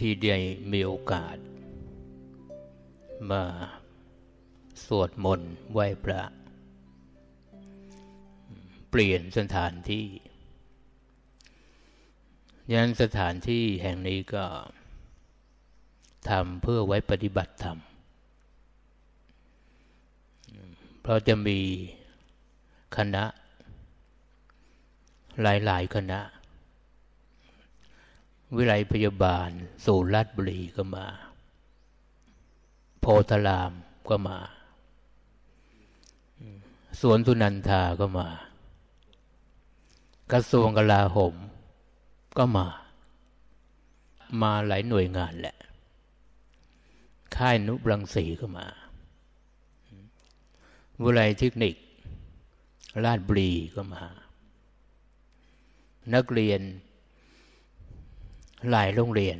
ที่ได้มีโอกาสมาสวดมนต์ไหว้พระเปลี่ยนสถานที่ยันสถานที่แห่งนี้ก็ทำเพื่อไว้ปฏิบัติธรรมเพราะจะมีคณะ หลายๆคณะวิไลพยาบาลสูรัาบุรีก็มา โพธารามก็มาสวนสุนันทาก็มา กระทรวงกลาโหมก็มา มาหลายหน่วยงานแหละค่ายนุบรังสีก็มา วิไลเทคนิค ราชบุรีก็มา นักเรียนหลายโรงเรียน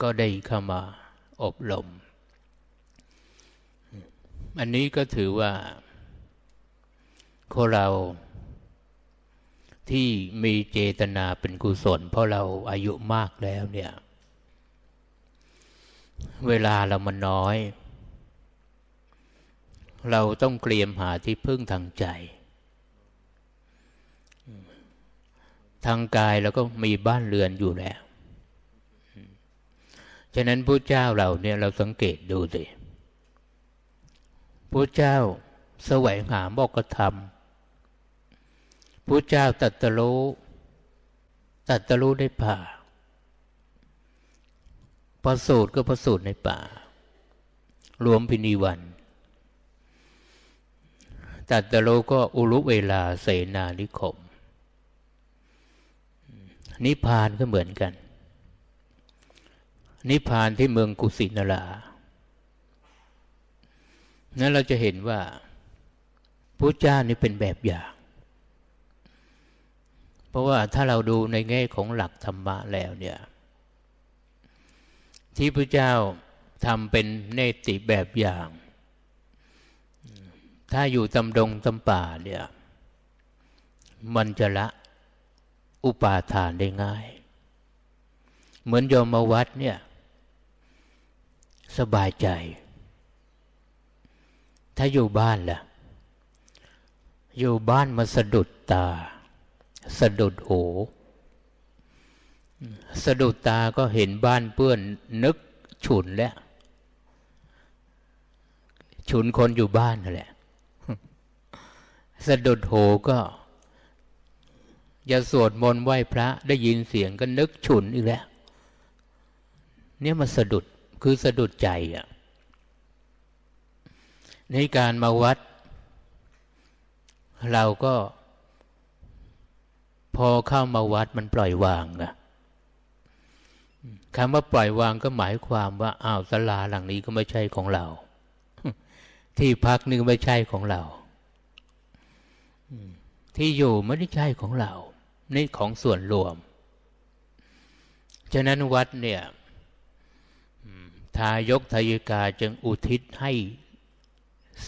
ก็ได้เข้ามาอบรมอันนี้ก็ถือว่าคนเราที่มีเจตนาเป็นกุศล เพราะเราอายุมากแล้วเนี่ย เวลาเรามันน้อย เราต้องเตรียมหาที่พึ่งทางใจทางกายเราก็มีบ้านเรือนอยู่แล้ว ฉะนั้นพระเจ้าเราเนี่ยเราสังเกตดูสิพระเจ้าแสวงหาบอกกระทำพระเจ้าตัดตะลุตัดตะลุในป่า ประสูตรก็ประสูตรในป่า รวมพินีวัน ตัดตะลุก็อุลุเวลาเสนานิคมนิพพานก็เหมือนกัน นิพพานที่เมืองกุสินารานั้นเราจะเห็นว่าพระเจ้านี่เป็นแบบอย่าง เพราะว่าถ้าเราดูในแง่ของหลักธรรมะแล้วเนี่ย ที่พระเจ้าทำเป็นเนติแบบอย่าง ถ้าอยู่ตำดงตำป่าเนี่ย มันจะละอุปาทานได้ง่าย เหมือนยอมมาวัด เนี่ย สบายใจ ถ้าอยู่บ้านล่ะอยู่บ้านมาสะดุดตา สะดุดหอสะดุดตาก็เห็นบ้านเปื้อนนึกฉุนแล้วฉุนคนอยู่บ้านนั่นแหละ สะดุดโหก็อย่าสวดมนต์ไหว้พระได้ยินเสียงก็นึกฉุนอีกแล้วเนี่ยมาสะดุดคือสะดุดใจอ่ะ ในการมาวัด เราก็ พอเข้ามาวัดมันปล่อยวางนะคำว่าปล่อยวางก็หมายความว่าอ้าวสลาหลังนี้ก็ไม่ใช่ของเรา ที่พักนี่ก็ไม่ใช่ของเราที่อยู่ไม่ได้ใช่ของเรานี่ของส่วนรวม ฉะนั้นวัดเนี่ยทายกทายิกาจึงอุทิศให้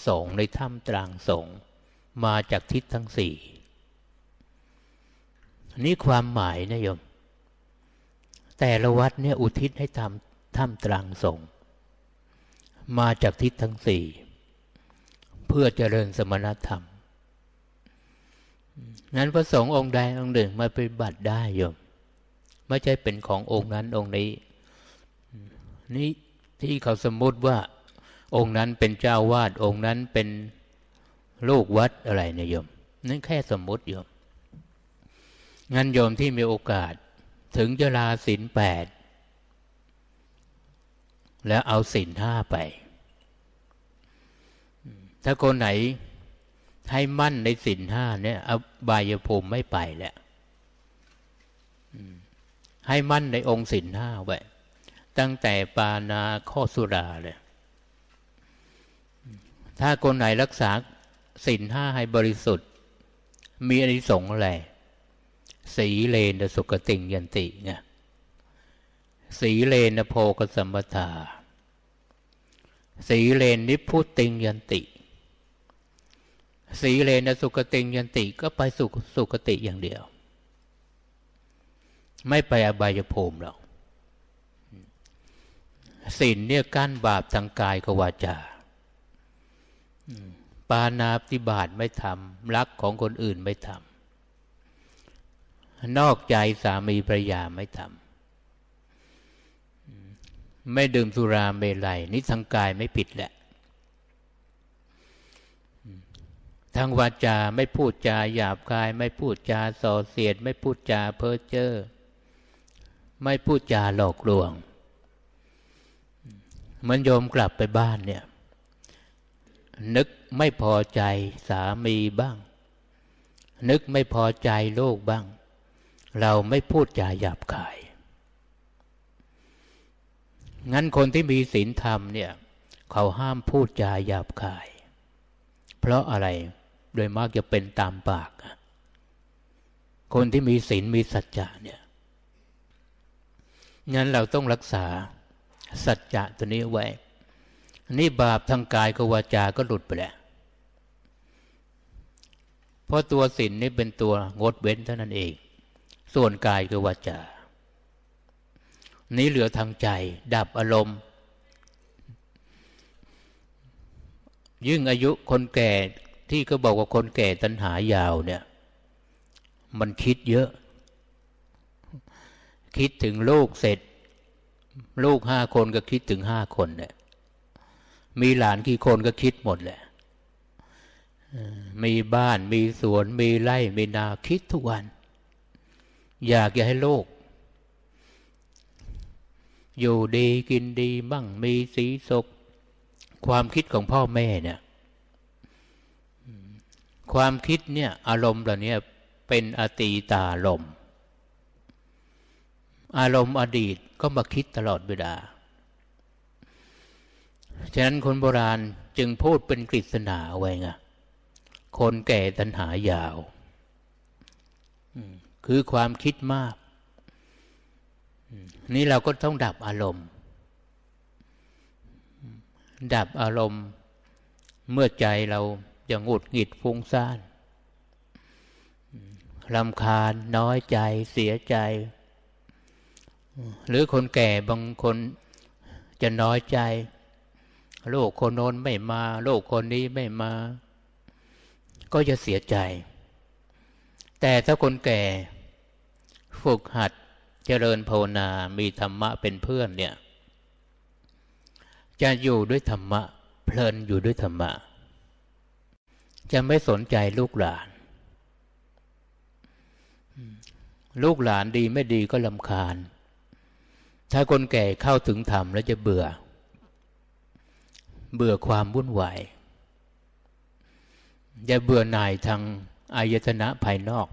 สงในถ้ำตรางสงมาจากทิศทั้งสี่นี่ความหมายนะโยม แต่ละวัดเนี่ยอุทิศให้ทำถ้ำตรางสงมาจากทิศทั้งสี่เพื่อเจริญสมณธรรมนั้นพระสงฆ์องค์ใดองค์หนึ่งมาปฏิบัติได้โยมไม่ใช่เป็นขององค์นั้นองค์นี้ นี่ที่เขาสมมติว่า องค์นั้นเป็นเจ้าวาดองค์นั้นเป็นลูกวัดอะไรเนี่ยโยมนั่นแค่สมมติโยม งั้นโยมที่มีโอกาสถึงจะลาศีลแปดแล้วเอาศีลห้าไป ถ้าคนไหนให้มั่นในสินห้าเนี่ยอบายภูมิไม่ไปแหละให้มั่นในองค์สินห้าไว้ ตั้งแต่ปานาข้อสุราเลย ถ้าคนไหนรักษาสินห้าให้บริสุทธิ์ มีอนิสงส์อะไร สีเลนสุกติงยันติไงสีเลนโพกสัมปทา สีเลนนิพุติงยันติสีเลนะสุขติงยันติก็ไปสุขสุขติอย่างเดียว ไม่ไปอบายภูมิหรอกศีลเนี่ยกั้นบาปทางกายกวาจา ปานาปฏิบาตไม่ทำรักของคนอื่นไม่ทำนอกใจสามีภรรยาไม่ทำไม่ดื่มสุราเมลัยนีสทางกายไม่ผิดแหละทั้งวาจาไม่พูดจาหยาบคาย ไม่พูดจาส่อเสียดไม่พูดจาเพ้อเจ้อไม่พูดจาหลอกลวงมันโยมกลับไปบ้านเนี่ย นึกไม่พอใจสามีบ้าง นึกไม่พอใจโลกบ้าง เราไม่พูดจาหยาบคาย งั้นคนที่มีศีลธรรมเนี่ย เขาห้ามพูดจาหยาบคาย เพราะอะไรโดยมากจะเป็นตามปาก คนที่มีศีลมีสัจจะเนี่ย งั้นเราต้องรักษา สัจจะตัวนี้ไว้ นี่บาปทางกายกับวาจาก็หลุดไปแล้ว เพราะตัวศีลนี่เป็นตัวงดเว้นเท่านั้นเอง ส่วนกายกับวาจา นี้เหลือทางใจ ดับอารมณ์ ยิ่งอายุคนแก่ที่ก็บอกว่าคนแก่ตัณหายาวเนี่ย มันคิดเยอะ คิดถึงลูกเสร็จ ลูกห้าคนก็คิดถึงห้าคนเนี่ย มีหลานกี่คนก็คิดหมดแหละมีบ้านมีสวนมีไร่มีนาคิดทุกวัน อยากจะให้โลกอยู่ดีกินดีบ้างมีสีสกความคิดของพ่อแม่เนี่ยความคิดเนี่ยอารมณ์เหล่านี้เป็นอตีตาลม อารมณ์อดีตก็มาคิดตลอดเวลาฉะนั้นคนโบราณจึงพูดเป็นกฤษณาไว้ไงคนแก่ตัณหายาว คือความคิดมาก นี่เราก็ต้องดับอารมณ์ ดับอารมณ์เมื่อใจเราจะหงุดหงิดฟุ้งซ่านลำคาญน้อยใจเสียใจ หรือคนแก่บางคนจะน้อยใจโรคคนโน้นไม่มาโรคคนนี้ไม่มา ก็จะเสียใจ แต่ถ้าคนแก่ฝึกหัดเจริญภาวนา มีธรรมะเป็นเพื่อนเนี่ย จะอยู่ด้วยธรรมะ เพลินอยู่ด้วยธรรมะจะไม่สนใจลูกหลาน ลูกหลานดีไม่ดีก็ลำคาญ ถ้าคนแก่เข้าถึงธรรม แล้วจะเบื่อ เบื่อความวุ่นวายจะเบื่อหน่ายทางอายตนะภายนอก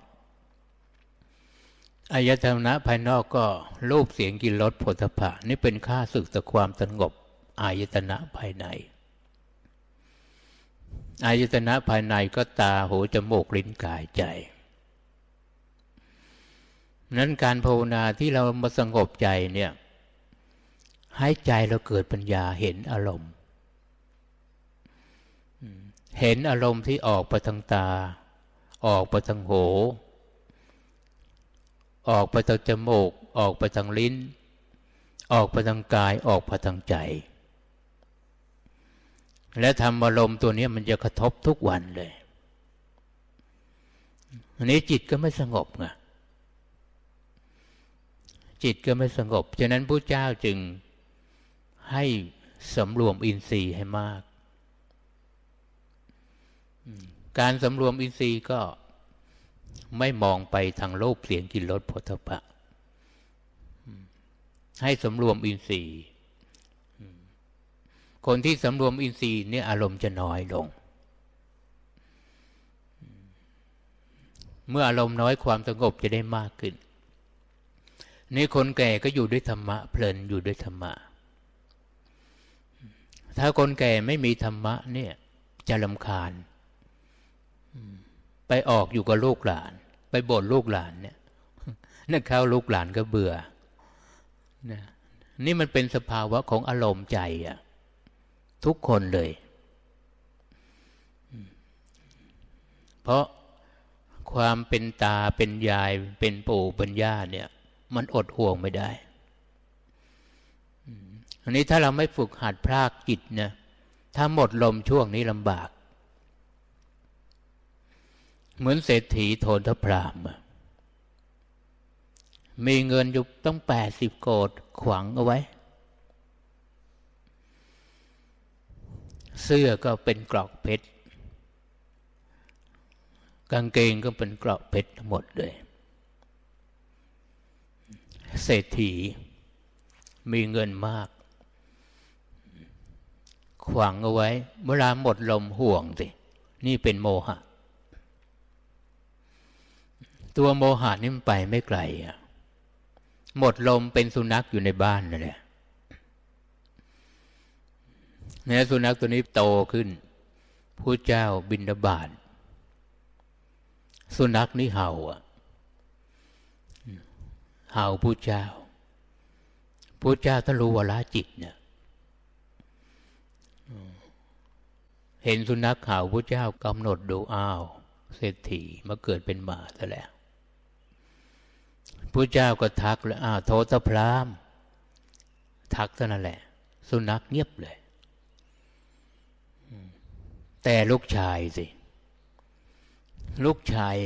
อายตนะภายนอกก็รูปเสียงกินรสผลพะนี่เป็นค่าศึกต่อความสงบ อายตนะภายในอายตนะภายในก็ตา หูจมูก ลิ้นกายใจ นั้นการภาวนาที่เรามาสงบใจเนี่ย ให้ใจเราเกิดปัญญาเห็นอารมณ์ เห็นอารมณ์ที่ออกไปทางตา ออกไปทางหู ออกไปทางจมูก ออกไปทางลิ้น ออกไปทางกาย ออกไปทางใจและธรรมอารมณ์ตัวนี้ มันจะกระทบทุกวันเลยอันนี้จิตก็ไม่สงบไง จิตก็ไม่สงบ ฉะนั้นพระเจ้าจึงให้สำรวมอินทรีย์ให้มาก การสำรวมอินทรีย์ก็ไม่มองไปทางโลกเสียงกินรสพุทธะให้สำรวมอินทรีย์คนที่สำรวมอินทรีย์เนี่ยอารมณ์จะน้อยลง เมื่ออารมณ์น้อยความสงบจะได้มากขึ้นนี่คนแก่ก็อยู่ด้วยธรรมะเพลินอยู่ด้วยธรรมะ ถ้าคนแก่ไม่มีธรรมะเนี่ยจะลำคาญ ไปออกอยู่กับลูกหลาน ไปบ่นลูกหลานเนี่ยนักเข้าลูกหลานก็เบื่อนี่มันเป็นสภาวะของอารมณ์ใจอ่ะทุกคนเลย เพราะความเป็นตาเป็นยายเป็นปู่เป็นย่าเนี่ย มันอดห่วงไม่ได้ อันนี้ถ้าเราไม่ฝึกหัดพรากจิตนะถ้าหมดลมช่วงนี้ลำบาก เหมือนเศรษฐีโทนทพรามมีเงินอยู่ต้องแปดสิบโกดขวางเอาไว้เสื้อก็เป็นกรอกเพชร กางเกงก็เป็นกรอกเพชรหมดเลย เศรษฐีมีเงินมาก ขวางเอาไว้เวลาหมดลมห่วงสิ นี่เป็นโมหะ ตัวโมหะนี่มันไปไม่ไกลอะหมดลมเป็นสุนัขอยู่ในบ้านนั่นแหละนะสุนัขตัวนี้โตขึ้นพระเจ้าบินดาบาดสุนัขนี่เห่าอ่ะเห่าพระเจ้าพระเจ้าท่านรู้วาระจิตเนี่ย เห็นสุนัขเห่าพระเจ้ากำหนดดูอ้าวเศรษฐีมาเกิดเป็นหมาซะแล้วพระเจ้าก็ทักแล้วอ้าวโทษพราม ทักเท่านั้นแหละ สุนัขเงียบเลยแต่ลูกชายสิ ลูกชาย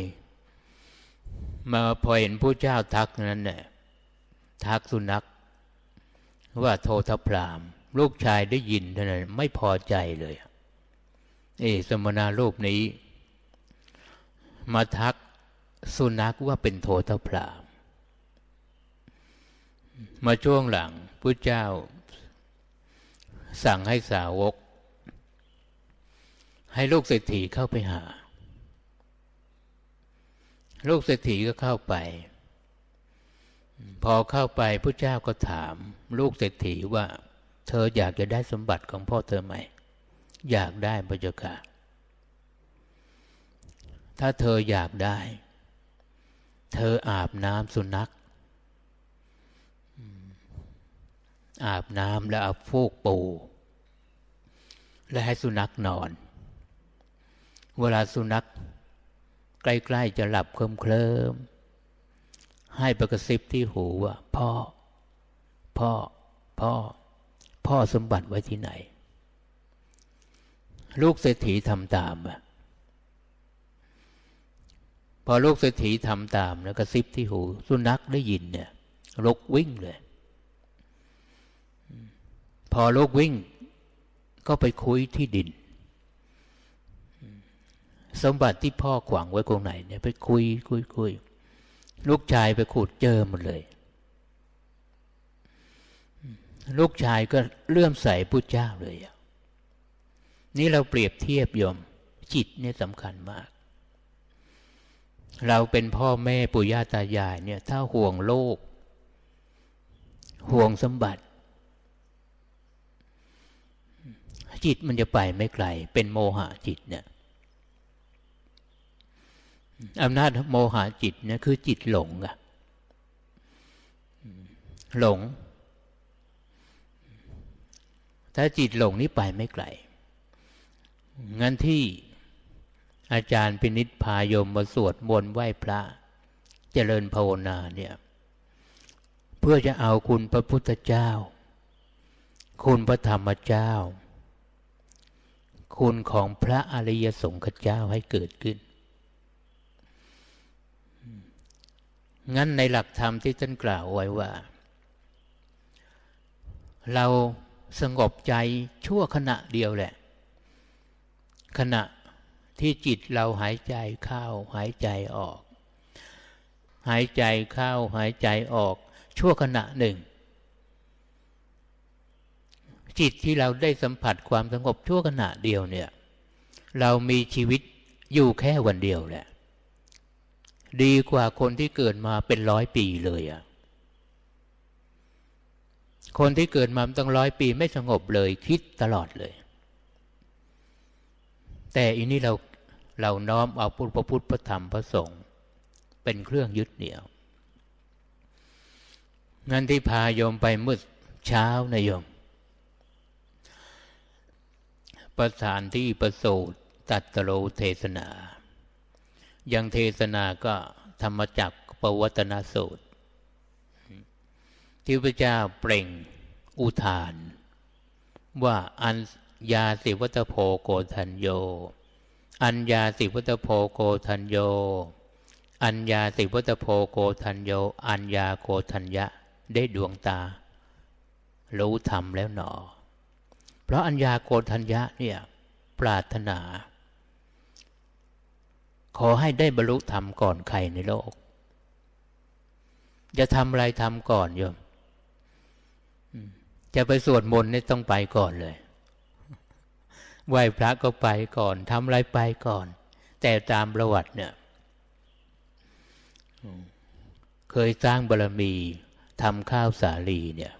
มาพอเห็นผู้เจ้าทักนั้นเนี่ยทักสุนักว่าโททพราม ลูกชายได้ยินเท่านั้นไม่พอใจเลย เอสมณารูปนี้มาทักสุนักว่าเป็นโททพราม มาช่วงหลังพระเจ้าสั่งให้สาวกให้ลูกเศรษฐีเข้าไปหา ลูกเศรษฐีก็เข้าไป พอเข้าไปพระเจ้าก็ถามลูกเศรษฐีว่า เธออยากจะได้สมบัติของพ่อเธอไหม อยากได้พระเจ้าค่ะถ้าเธออยากได้ เธออาบน้ำสุนัข อาบน้ำแล้วเอาฟูกปู และให้สุนัขนอนเวลาสุนัข ใกล้ๆจะหลับเคลิ้มเคลิมให้ประกระซิบที่หูว่าพ่อพ่อ พ่อ พ่อสมบัติไว้ที่ไหน ลูกเศรษฐีทำตามอะพอลูกเศรษฐีทำตาม แล้วกระซิบที่หู สุนัขได้ยินเนี่ย ลุกวิ่งเลย พอลูกวิ่งก็ไปคุยที่ดินสมบัติที่พ่อขวางไว้ตรงไหนเนี่ยไปคุยคุยคุย ลูกชายไปขุดเจอหมดเลย ลูกชายก็เลื่อมใสพุทธเจ้าเลย นี่เราเปรียบเทียบยมจิตเนี่ยสำคัญมาก เราเป็นพ่อแม่ปู่ย่าตายายเนี่ย ถ้าห่วงโลก ห่วงสมบัติ จิตมันจะไปไม่ไกล เป็นโมหะจิตเนี่ยอำนาจโมหะจิตเนี่ยคือจิตหลงอะหลง ถ้าจิตหลงนี้ไปไม่ไกล งั้นที่อาจารย์พินิษพายมมาสวดมนต์ไหว้พระ เจริญภาวนาเนี่ย เพื่อจะเอาคุณพระพุทธเจ้า คุณพระธรรมเจ้า คุณของพระอริยสงฆ์เจ้าให้เกิดขึ้นงั้นในหลักธรรม ที่ท่านกล่าวไว้ว่า เราสงบใจชั่วขณะเดียวแหละ ขณะที่จิตเราหายใจเข้าหายใจออก หายใจเข้าหายใจออก ชั่วขณะหนึ่ง จิตที่เราได้สัมผัสความสงบชั่วขณะเดียวเนี่ย เรามีชีวิตอยู่แค่วันเดียวแหละดีกว่าคนที่เกิดมาเป็นร้อยปีเลยอะคนที่เกิดมาตั้งร้อยปีไม่สงบเลยคิดตลอดเลย แต่อันนี้เราเราน้อมเอาพุทธพุทธพระธรรมพระสงฆ์เป็นเครื่องยึดเหนี่ยว งั้นที่พาโยมไปมืดเช้านะโยม ประสานที่ประสูตรตัตโรเทศนายังเทศนาก็ธรรมจักปวัตนสูตรที่พระเจ้าเปล่งอุทาน ว่าอัญญาสิวัตโพโกทันโย อัญญาสิวัตโพโกทันโย อัญญาสิวัตโพโกทันโยอัญญาโกทัญญะได้ดวงตา รู้ธรรมแล้วหนอ เพราะอัญญาโกทัญญะเนี่ย ปรารถนาขอให้ได้บรรลุธรรมก่อนใครในโลก จะทำอะไรทำก่อนโยมจะไปสวดมนต์นี่ต้องไปก่อนเลยไหว้พระก็ไปก่อนทำอะไรไปก่อน แต่ตามประวัติเนี่ย เคยสร้างบารรมีทำข้าวสาลีเนี่ย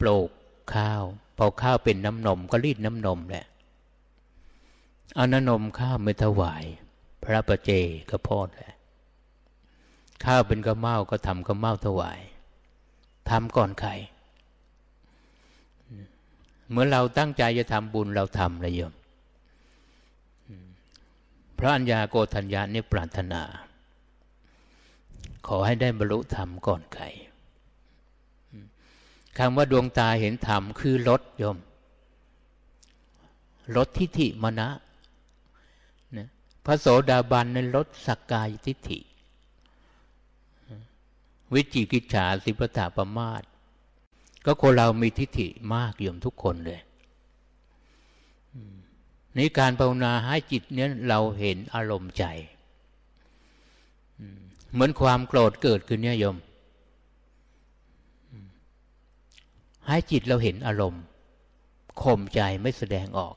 ปลูกข้าวพอข้าวเป็นน้ำนมก็รีดน้ำนมแหละเอานนมข้าวไม่ถวาย พระประเจกะพอดแหละข้าวเป็นกระเม้าก็ทำกระเม้าถวาย ทำก่อนใครเมื่อเราตั้งใจจะทำบุญเราทำเะยมพระอัญญาโกธัญญาเนี่ยปรารถนา ขอให้ได้บรรลุธรรมก่อนใครคำว่าดวงตาเห็นธรรมคือลดยมลดทิฏฐิมณะพระโสดาบันในลดสักกายทิฏฐิ วิจิกิจฉาสิปตาประมาทก็คนเรามีทิฏฐิมากโยมทุกคนเลยในการภาวนาให้จิตเนี้ยเราเห็นอารมณ์ใจ เหมือนความโกรธเกิดขึ้นเนี่ยโยมให้จิตเราเห็นอารมณ์ข่มใจไม่แสดงออก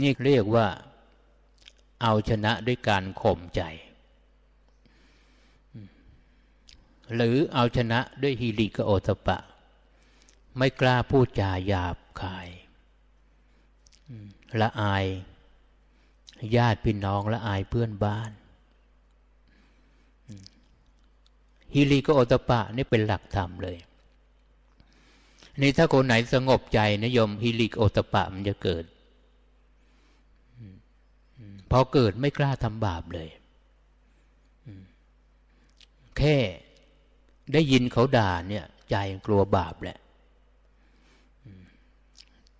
นี่เรียกว่าเอาชนะด้วยการข่มใจหรือเอาชนะด้วยฮิริกโอตปะ ไม่กล้าพูดจาหยาบคายละอาย ญาติพี่น้องละอายเพื่อนบ้านฮิริกโอตปะนี่เป็นหลักธรรมเลยนี่ถ้าคนไหนสงบใจนะยมฮิริกโอตปะมันจะเกิดพอเกิดไม่กล้าทำบาปเลย แค่ได้ยินเขาด่าเนี่ย ใจกลัวบาปแหละ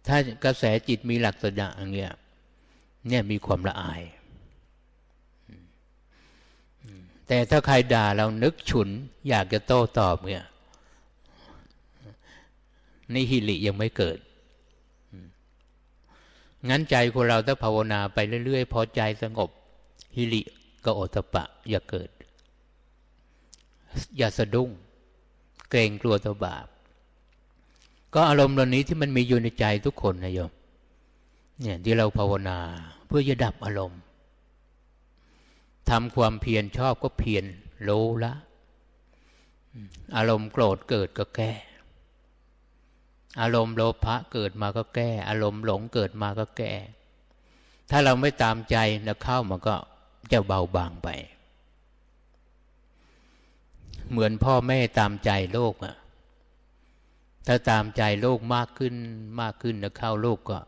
ถ้ากระแสจิตมีหลักษณะอย่างเงี้ย เนี่ยมีความละอาย แต่ถ้าใครด่าเรานึกฉุน อยากจะโต้ตอบเนี่ยนี่ฮิลิยังไม่เกิดงั้นใจคนเราถ้าภาวนาไปเรื่อย ๆ พอใจสงบ ฮิริก็โอตปะ อย่าเกิด อย่าสะดุ้ง เกรงกลัวตบาป ก็อารมณ์เหล่านี้ที่มันมีอยู่ในใจทุกคนนะโยม เนี่ยที่เราภาวนาเพื่อจะดับอารมณ์ ทำความเพียรชอบก็เพียรโลละ อารมณ์โกรธเกิดก็แก้อารมณ์โลภะเกิดมาก็แก้อารมณ์หลงเกิดมาก็แก้ถ้าเราไม่ตามใจนะเข้ามันก็จะเบาบางไป เหมือนพ่อแม่ตามใจโลกอะถ้าตามใจโลกมากขึ้นมากขึ้นนะเข้าโลกก็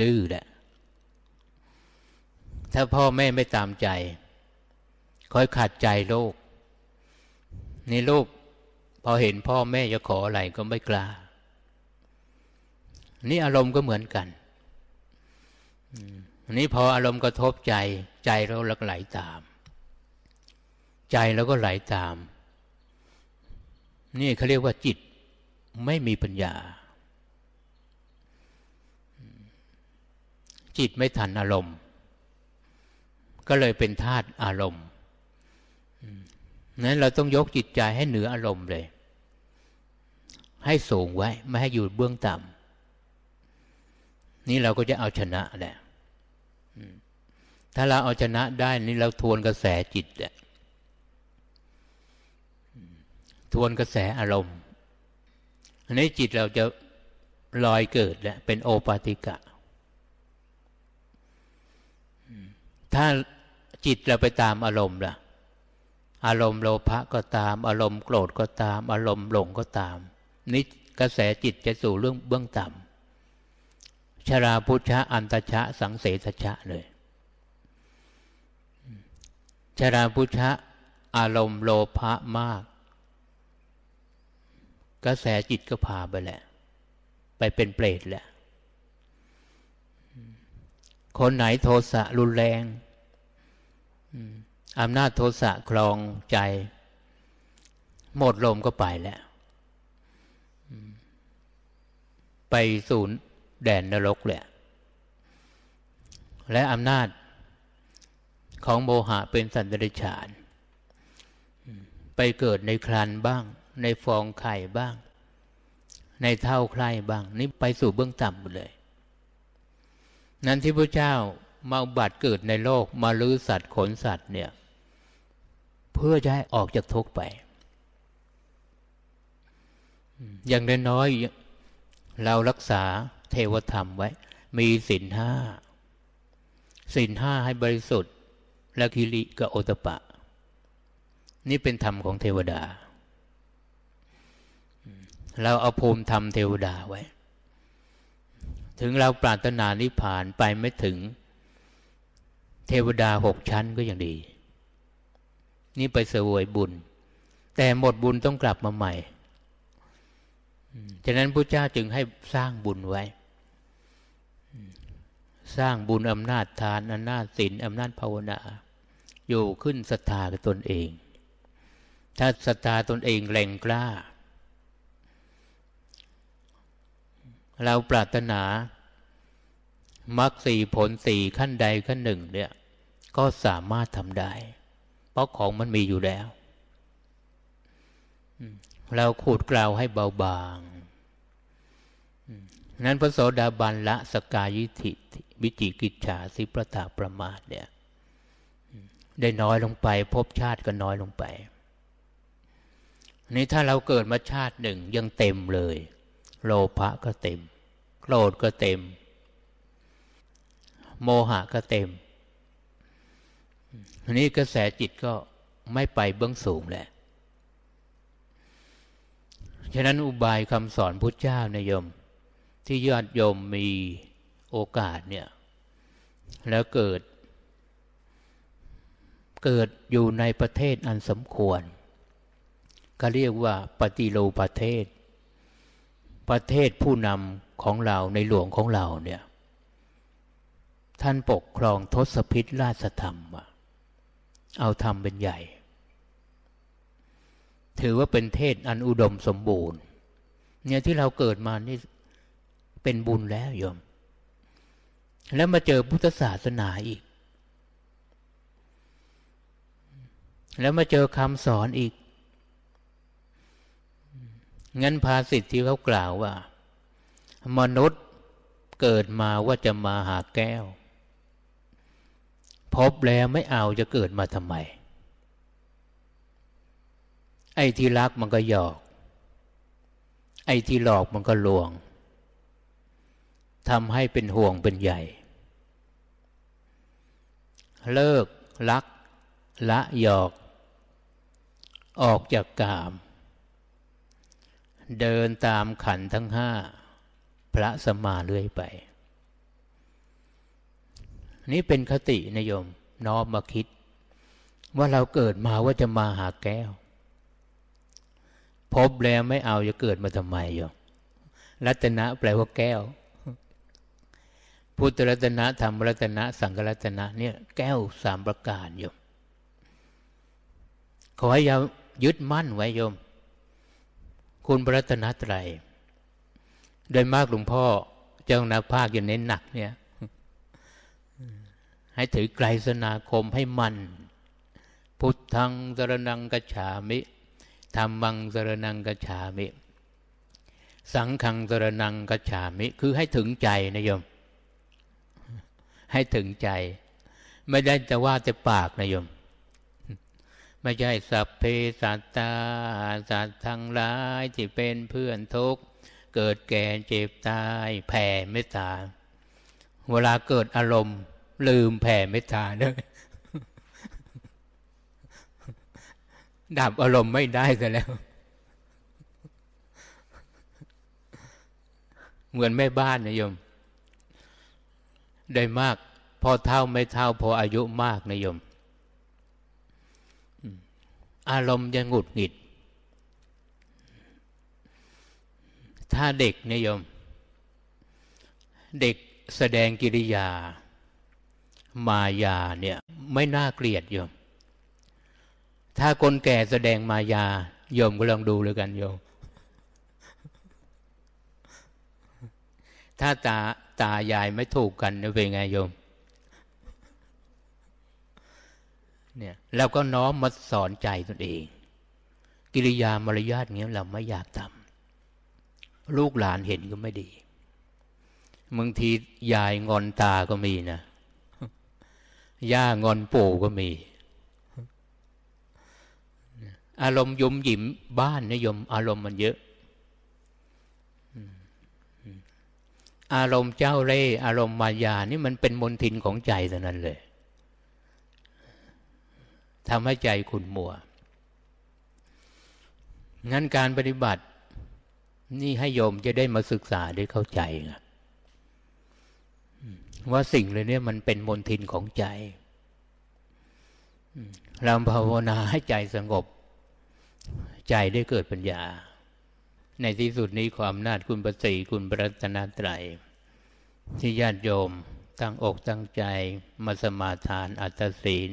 ดื้อแหละ ถ้าพ่อแม่ไม่ตามใจ คอยขัดใจโลกในโลกพอเห็นพ่อแม่จะขออะไรก็ไม่กล้านี่อารมณ์ก็เหมือนกันอันนี้พออารมณ์กระทบใจ ใจเราละกไหลาตาม ใจเราก็ไหลาตาม นี่เขาเรียกว่า จิตไม่มีปัญญา จิตไม่ทันอารมณ์ ก็เลยเป็นธาตุอารมณ์นั้นเราต้องยกจิตใจให้เหนืออารมณ์เลย ให้สูงไว้ ไม่ให้อยู่เบื้องต่ำนี่เราก็จะเอาชนะแหละถ้าเราเอาชนะได้นี่เราทวนกระแสจิตแหละทวนกระแสอารมณ์อันนี้จิตเราจะลอยเกิดแหละเป็นโอปาติกะ ถ้าจิตเราไปตามอารมณ์ล่ะ อารมณ์โลภะก็ตาม อารมณ์โกรธก็ตาม อารมณ์หลงก็ตาม นี่กระแสจิตจะสู่เรื่องเบื้องต่ำชราพุชะอันตชะสังเสสชะเลย ชราพุชะอารมณ์โลภะมากกระแสจิตก็พาไปแหละไปเป็นเปรตแหละคนไหนโทสะรุนแรงอำนาจโทสะครองใจหมดลมก็ไปแล้วไปศูนแดนนรกเลยและ อำนาจของโมหะเป็นสันติฉานไปเกิดในครันบ้าง ในฟองไข่บ้าง ในเท่าใครบ้าง นี่ไปสู่เบื้องต่ำหมดเลย นั้น ที่พระเจ้ามาบัตรเกิดในโลก มาลือสัตว์ขนสัตว์เนี่ย เพื่อ จะ ให้ ออกจาก ทุกข์ไป อย่าง น้อยเรา รักษาเทวธรรมไว้ มีสินห้าสินห้าให้บริสุทธิ์และคิริกับโอตปะ นี่เป็นธรรมของเทวดาเราเอาภูมิธรรมเทวดาไว้ ถึงเราปรารถนานิพพานไปไม่ถึง เทวดาหกชั้นก็ยังดี นี่ไปเสวยบุญ แต่หมดบุญต้องกลับมาใหม่ ฉะนั้นพระเจ้าจึงให้สร้างบุญไว้สร้างบุญอำนาจทานอำนาจศีลอำนาจภาวนา อยู่ขึ้นศรัทธากับตนเอง ถ้าศรัทธาตนเองแรงกล้า เราปรารถนามรรคสี่ผลสี่ขั้นใดขั้นหนึ่งเนี่ย ก็สามารถทำได้ เพราะของมันมีอยู่แล้ว เราขูดกล่าวให้เบาบางนั้นพระโสดาบันละ สกายิธิวิจิกิจฉาสิ ประตาประมาทเนี่ยได้น้อยลงไป พบชาติก็น้อยลงไป นี่ถ้าเราเกิดมาชาติหนึ่งยังเต็มเลย โลภะก็เต็มโกรธก็เต็ม โมหะก็เต็มนี่กระแสจิตก็ไม่ไปเบื้องสูงแหละฉะนั้นอุบายคำสอน พุทธเจ้านยมที่ญาติโยมมีโอกาสเนี่ย แล้วเกิด เกิดอยู่ในประเทศอันสมควร ก็เรียกว่าปฏิโลประเทศ ประเทศผู้นำของเราในหลวงของเราเนี่ย ท่านปกครองทศพิษราชธรรม เอาธรรมเป็นใหญ่ ถือว่าเป็นเทศอันอุดมสมบูรณ์เนี่ยที่เราเกิดมานี่เป็นบุญแล้วโยม แล้วมาเจอพุทธศาสนาอีก แล้วมาเจอคำสอนอีก งั้นภาษิตที่เขากล่าวว่า มนุษย์เกิดมาว่าจะมาหาแก้ว พบแล้วไม่เอาจะเกิดมาทำไม ไอ้ที่รักมันก็หยอก ไอ้ที่หลอกมันก็ลวงทำให้เป็นห่วงเป็นใหญ่ เลิกลัก ละ หยอก ออกจากกาม เดินตามขันทั้งห้า พระสมาเรื่อยไป นี่เป็นคตินิยม น้อมมาคิด ว่าเราเกิดมาว่าจะมาหาแก้ว พบแล้วไม่เอาจะเกิดมาทำไมโยม รัตนะแปลว่าแก้วพุทธรัตนะธรรมรัตนะสังฆรัตนะเนี่ยแก้วสามประการโยมขอให้ยายึดมั่นไว้โยม คุณพระรัตนตรัยโดยมากหลวงพ่อเจ้านาภาคจงเน้นหนักเนี่ยให้ถือไกลสนาคมให้มัน พุทธังสรนังกัจฉามิธรรมังสรนังกัจฉามิ สังขังสรนังกัจฉามิ คือให้ถึงใจนะโยมให้ถึงใจ ไม่ได้จะว่าแต่ปาก นะโยม ไม่ใช่สัพเพสัตตา สัตว์ทั้งหลาย ที่เป็นเพื่อนทุกข์เกิดแก่เจ็บตายแผ่เมตตาเวลาเกิดอารมณ์ ลืมแผ่เมตตาเลยดับอารมณ์ไม่ได้ซะแล้ว เหมือนแม่บ้าน นะโยมได้มาก พอเท่าไม่เท่าพออายุมากนะโยม อารมณ์ยังหงุดหงิด ถ้าเด็กนะโยม เด็กแสดงกิริยา มายาเนี่ย ไม่น่าเกลียดโยมถ้าคนแก่แสดงมายาโยมก็ลองดูเลยกันโยมถ้าตา ตายายไม่ถูกกันจะเป็น ไงโยมเนี่ยเราก็น้อมมาสอนใจตนเอง กิริยามารยาทเงี้ยเราไม่อยากทำลูกหลานเห็นก็ไม่ดีบางทียายงอนตา ก็มี นะ ย่า งอน ปู่ก็มี อารมณ์ยมหยิมบ้านนะยม อารมณ์มันเยอะอารมณ์เจ้าเล่อารมณ์มายา นี่มันเป็นมนทินของใจเท่านั้นเลยทำให้ใจขุ่นมัว งั้นการปฏิบัติ นี่ให้โยมจะได้มาศึกษาได้เข้าใจว่าสิ่งเลยเนี่ยมันเป็นมนทินของใจเราภาวนาให้ใจสงบ ใจได้เกิดปัญญาในที่สุดนี้ความนาจคุณประสีคุณปรัชนาไตรที่ญาติโยมตั้งอกตั้งใจมาสมาทานอัตศีล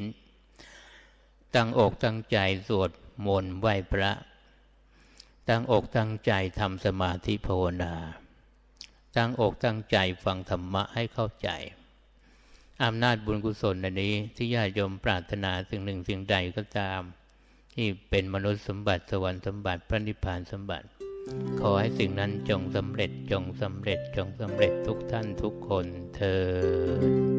ตั้งอกตั้งใจสวดมนต์ไหว้พระ ตั้งอกตั้งใจทำสมาธิภาวนา ตั้งอกตั้งใจฟังธรรมะให้เข้าใจอำนาจบุญกุศลอันนี้ที่ญาติโยมปรารถนาสิ่งหนึ่งสิ่งใดก็ตาม ที่เป็นมนุษย์สมบัติสวรรค์สมบัติพระนิพพานสมบัติขอให้สิ่งนั้นจงสำเร็จ จงสำเร็จ จงสำเร็จทุกท่านทุกคนเธอ